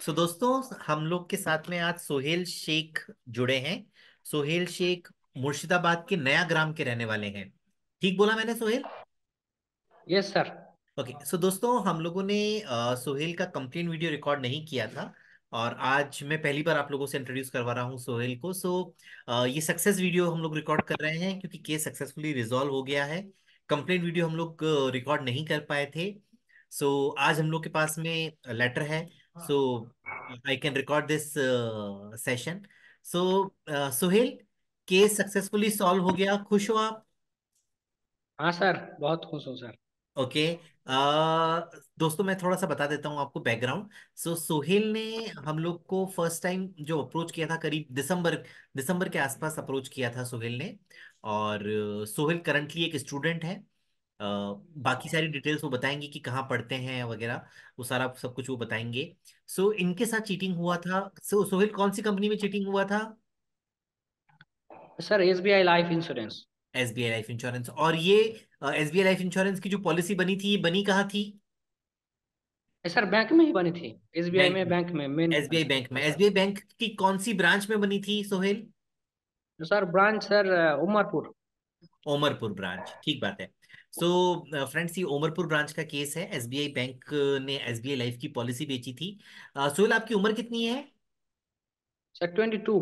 सो so, दोस्तों हम लोग के साथ में आज सोहेल शेख जुड़े हैं सोहेल शेख मुर्शिदाबाद के नया ग्राम के रहने वाले हैं ठीक बोला मैंने Sohail yes sir okay so दोस्तों हम लोगों ने सोहेल का कंप्लीट वीडियो रिकॉर्ड नहीं किया था और आज मैं पहली बार आप लोगों से इंट्रोड्यूस करवा रहा हूँ सोहेल को सो आ, ये सक्सेस वीडियो हम लोग रिकॉर्ड कर रहे हैं क्योंकि केस सक्सेसफुली रिजोल्व हो गया है कंप्लेंट वीडियो हम लोग रिकॉर्ड नहीं कर पाए थे सो आज हम लोग के पास में लेटर है हाँ। so I can record this uh, session. So uh, Sohail, case successfully solve हो गया खुश हो आप हाँ सर बहुत खुश हूँ सर ओके okay. uh, दोस्तों मैं थोड़ा सा बता देता हूँ आपको बैकग्राउंड सो so, सोहेल ने हम लोग को फर्स्ट टाइम जो अप्रोच किया था करीब दिसंबर दिसंबर के आसपास अप्रोच किया था सोहेल ने और सोहेल uh, करंटली एक स्टूडेंट है बाकी सारी डिटेल्स वो बताएंगे कि कहाँ पढ़ते हैं वगैरह वो सारा सब कुछ वो बताएंगे सो so, इनके साथ चीटिंग हुआ था सो so, सोहेल कौन सी कंपनी में चीटिंग हुआ था sir SBI life insurance SBI life insurance और ये एसबीआई लाइफ इंश्योरेंस की जो पॉलिसी बनी थी ये बनी कहाँ थी सर बैंक में ही बनी थी एसबीआई बी में में बैंक में मेन एसबीआई बैंक में एसबीआई बैंक की कौन सी ब्रांच में बनी थी Sohail sir branch sir Umarpur Omarpur branch ठीक बात है सो फ्रेंड्स uh, ये ओमरपुर ब्रांच का केस है एस बैंक uh, ने एस लाइफ की पॉलिसी बेची थी uh, सोहेल आपकी उम्र कितनी है ट्वेंटी टू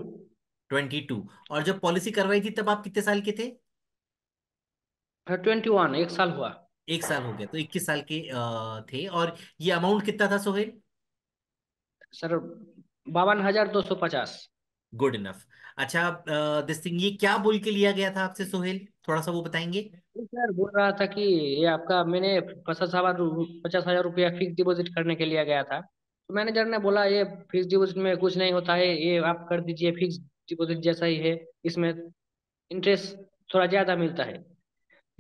ट्वेंटी टू और जब पॉलिसी कर रही थी तब आप कितने साल के थे ट्वेंटी वन एक साल हुआ एक साल हो गया तो इक्कीस साल के uh, थे और ये अमाउंट कितना था सोहेल सर बावन हजार दो सौ पचास गुड इनफ अच्छा दिस थिंग ये क्या बोल के लिया गया था आपसे सोहेल थोड़ा सा वो बताएंगे सर बोल रहा था कि ये आपका मैंने पचास हजार पचास हजार रुपया फिक्स डिपोजिट करने के लिए गया था तो मैनेजर ने बोला ये फिक्स डिपोजिट में कुछ नहीं होता है ये आप कर दीजिए फिक्स डिपोजिट जैसा ही है इसमें इंटरेस्ट थोड़ा ज्यादा मिलता है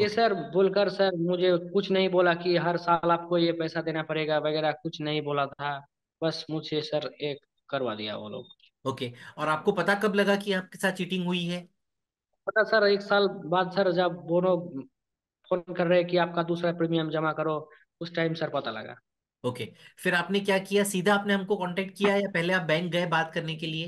ये सर बोलकर सर मुझे कुछ नहीं बोला कि हर साल आपको ये पैसा देना पड़ेगा वगैरह कुछ नहीं बोला था बस मुझे सर एक करवा दिया वो लोग ओके और आपको पता कब लगा कि आपके साथ चीटिंग हुई है पता सर एक साल बाद सर जब दोनों फोन कर रहे हैं कि आपका दूसरा प्रीमियम जमा करो उस टाइम सर पता लगा ओके okay. फिर आपने क्या किया सीधा आपने हमको कांटेक्ट किया या पहले आप बैंक गए बात करने के लिए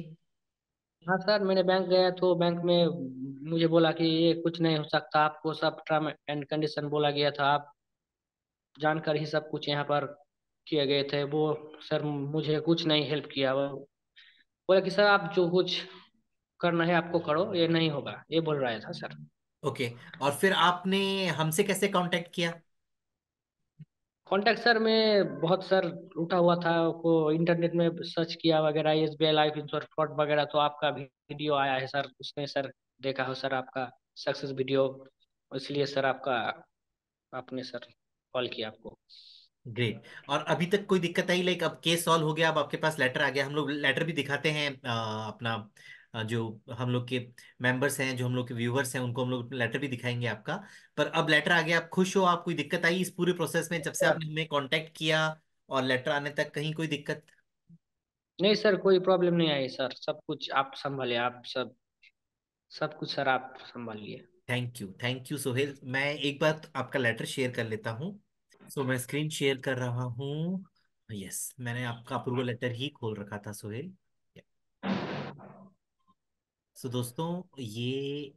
हाँ सर मैंने बैंक गया तो बैंक में मुझे बोला कि ये कुछ नहीं हो सकता आपको सब टर्म एंड कंडीशन बोला गया था आप जानकर ही सब कुछ यहाँ पर किए गए थे वो सर मुझे कुछ नहीं हेल्प किया वो बोला कि सर आप जो कुछ करना है आपको करो ये नहीं होगा ये बोल रहा था सर ओके okay. और फिर आपने हमसे कैसे कांटेक्ट किया कांटेक्ट सर मैं बहुत सर उठा हुआ था को इंटरनेट में सर्च किया वगैरह S B life insure fraud वगैरह तो आपका वीडियो आया है सर उसने सर देखा हो सर आपका सक्सेस वीडियो इसलिए सर आपका आपने सर कॉल किया आपको ग्रेट और अभी तक कोई दिक्कत आई लाइक अब केस सॉल्व हो गया अब आपके पास लेटर आ गया हम लोग लेटर भी दिखाते हैं आ, अपना जो हम लोग के मेंबर्स हैं जो हम लोग के व्यूवर्स हैं उनको हम लोग लेटर भी दिखाएंगे आपका पर अब लेटर आ गया आप खुश हो आप कोई दिक्कत आई इस पूरे प्रोसेस में जब से आपने हमें कॉन्टेक्ट किया और लेटर आने तक कहीं कोई दिक्कत नहीं सर कोई प्रॉब्लम नहीं आई सर सब कुछ आप संभालिए आप सब सब कुछ सर आप संभालिए thank you thank you Sohail मैं एक बार आपका लेटर शेयर कर लेता हूँ सो so, मैं स्क्रीन शेयर कर रहा हूँ यस yes, मैंने आपका अप्रूवल लेटर ही खोल रखा था सोहेल सो so, दोस्तों ये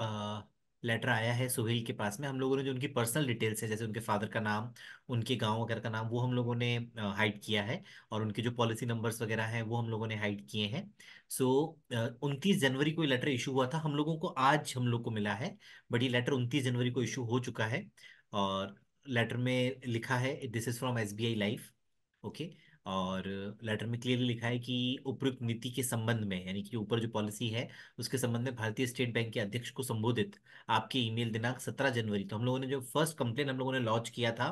आ, लेटर आया है सोहेल के पास में हम लोगों ने जो उनकी पर्सनल डिटेल्स है जैसे उनके फादर का नाम उनके गांव वगैरह का नाम वो हम लोगों ने हाइड किया है और उनके जो पॉलिसी नंबर्स वगैरह हैं वो हम लोगों ने हाइड किए हैं सो उनतीस जनवरी को ये लेटर इशू हुआ था हम लोगों को आज हम लोग को मिला है बट ये लेटर उनतीस जनवरी को इशू हो चुका है और लेटर में लिखा है this is from SBI life okay और लेटर में क्लियरली लिखा है कि उपयुक्त नीति के संबंध में यानी कि ऊपर जो पॉलिसी है उसके संबंध में भारतीय स्टेट बैंक के अध्यक्ष को संबोधित आपके ईमेल दिनांक सत्रह जनवरी तो हम लोगों ने जो फर्स्ट कंप्लेन हम लोगों ने लॉन्च किया था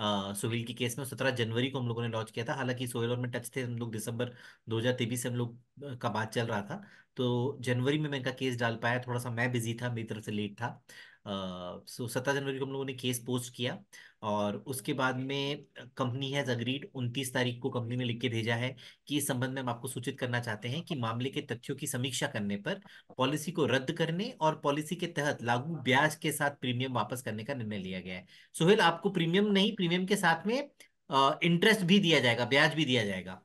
आ, सोहेल के केस में सत्रह जनवरी को हम लोगों ने लॉन्च किया था हालांकि सोहेल और में टच थे हम लोग दिसंबर दो से हम लोग का बात चल रहा था तो जनवरी में मैं इनका केस डाल पाया थोड़ा सा मैं बिजी था मेरी तरफ से लेट था सो सत्रह जनवरी को हम लोगों ने केस पोस्ट किया और उसके बाद में कंपनी है जगरीड उनतीस तारीख को कंपनी ने लिख के भेजा है कि इस संबंध में हम आपको सूचित करना चाहते हैं कि मामले के तथ्यों की समीक्षा करने पर पॉलिसी को रद्द करने और पॉलिसी के तहत लागू ब्याज के साथ प्रीमियम वापस करने का निर्णय लिया गया है सोहेल आपको प्रीमियम नहीं प्रीमियम के साथ में इंटरेस्ट भी दिया जाएगा ब्याज भी दिया जाएगा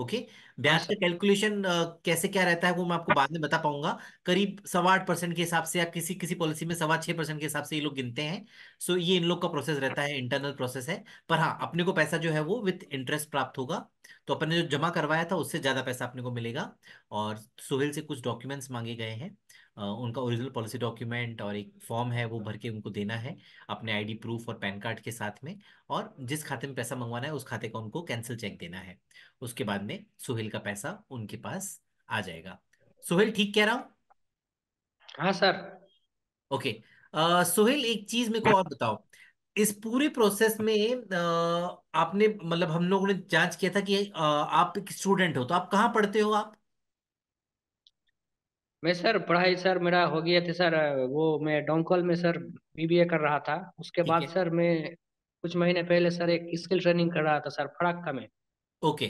ओके ब्याज हाँ। का कैलकुलेशन कैसे क्या रहता है वो मैं आपको बाद में बता पाऊंगा करीब सवा आठ परसेंट के हिसाब से या किसी किसी पॉलिसी में सवा छह परसेंट के हिसाब से ये लोग गिनते हैं सो ये इन लोग का प्रोसेस रहता है इंटरनल प्रोसेस है पर हाँ अपने को पैसा जो है वो विथ इंटरेस्ट प्राप्त होगा तो अपने जो जमा करवाया था उससे ज्यादा पैसा अपने को मिलेगा और सुहेल से कुछ डॉक्यूमेंट्स मांगे गए हैं उनका ओरिजिनल पॉलिसी डॉक्यूमेंट और एक फॉर्म है वो भर के उनको देना है अपने आईडी प्रूफ और पैन कार्ड के साथ में और जिस खाते में पैसा मंगवाना है उस खाते का उनको कैंसिल चेक देना है उसके बाद में सुहेल का पैसा उनके पास आ जाएगा सुहेल ठीक कह रहा हूँ हाँ सर ओके सुहेल एक चीज मेरे को और बताओ इस पूरे प्रोसेस में आ, आपने मतलब हम लोगों ने जांच किया था कि आ, आप एक स्टूडेंट हो तो आप कहाँ पढ़ते हो आप मैं सर पढ़ाई सर मेरा हो गया था सर वो मैं डोंकल में सर बीबीए कर रहा था उसके बाद सर मैं कुछ महीने पहले सर एक स्किल ट्रेनिंग कर रहा था सर फराक्का में ओके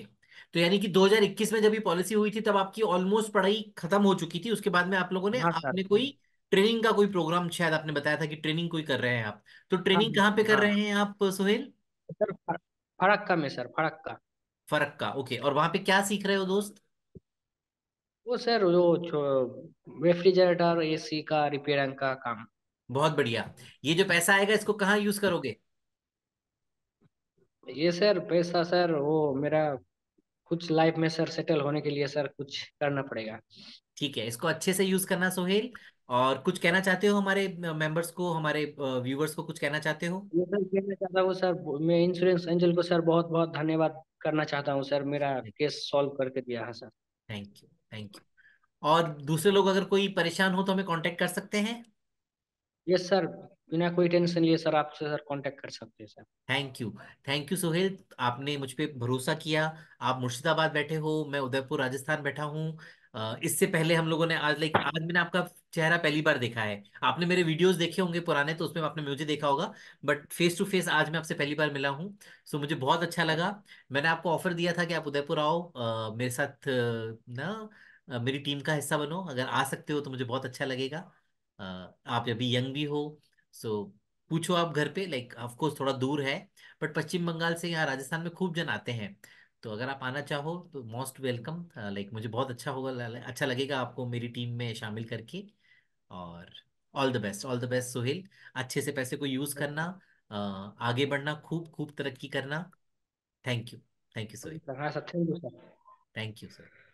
तो यानी कि 2021 में जब ये पॉलिसी हुई थी तब आपकी ऑलमोस्ट पढ़ाई खत्म हो चुकी थी उसके बाद में आप लोगों ने हाँ आपने कोई ट्रेनिंग का कोई प्रोग्राम शायद आपने बताया था कि ट्रेनिंग कोई कर रहे हैं आप तो हाँ ट्रेनिंग कहाँ पे कर हाँ। रहे हैं आप सुहेल सर फरक्का में सर फरक्का फरक्का ओके और वहां पे क्या सीख रहे हो दोस्त वो सर जो रेफ्रिजरेटर एसी का रिपेयरिंग का काम बहुत बढ़िया ये जो पैसा आएगा इसको कहाँ यूज करोगे ये सर पैसा सर वो मेरा कुछ लाइफ में सर सेटल होने के लिए सर कुछ करना पड़ेगा ठीक है इसको अच्छे से यूज करना सोहेल और कुछ कहना चाहते हो हमारे मेंबर्स को हमारे व्यूवर्स को कुछ कहना चाहते हो ये सर कहना चाहता हूँ सर मैं इंश्योरेंस एंजल को सर बहुत बहुत धन्यवाद करना चाहता हूँ सर मेरा केस सॉल्व करके दिया है sir thank you thank you और दूसरे लोग अगर कोई परेशान हो तो हमें कांटेक्ट कर सकते हैं यस सर बिना कोई टेंशन लिए सर आपसे सर कांटेक्ट कर सकते हैं sir thank you thank you Suhail आपने मुझ पर भरोसा किया आप मुर्शिदाबाद बैठे हो मैं उदयपुर राजस्थान बैठा हूँ इससे पहले हम लोगों ने आज लाइक आज मैंने आपका चेहरा पहली बार देखा है आपने मेरे वीडियोस देखे होंगे पुराने तो उसमें आपने मुझे देखा होगा बट फेस टू फेस आज मैं आपसे पहली बार मिला हूँ सो मुझे बहुत अच्छा लगा मैंने आपको ऑफर दिया था कि आप उदयपुर आओ आ, मेरे साथ ना मेरी टीम का हिस्सा बनो अगर आ सकते हो तो मुझे बहुत अच्छा लगेगा आप अभी यंग भी हो सो पूछो आप घर पे लाइक ऑफकोर्स थोड़ा दूर है बट पश्चिम बंगाल से यहाँ राजस्थान में खूब जन आते हैं तो अगर आप आना चाहो तो मोस्ट वेलकम लाइक मुझे बहुत अच्छा होगा अच्छा लगेगा आपको मेरी टीम में शामिल करके और all the best all the best Suhail अच्छे से पैसे को यूज़ करना आगे बढ़ना खूब खूब तरक्की करना thank you thank you Suhail हाँ, तो थैंक यू सर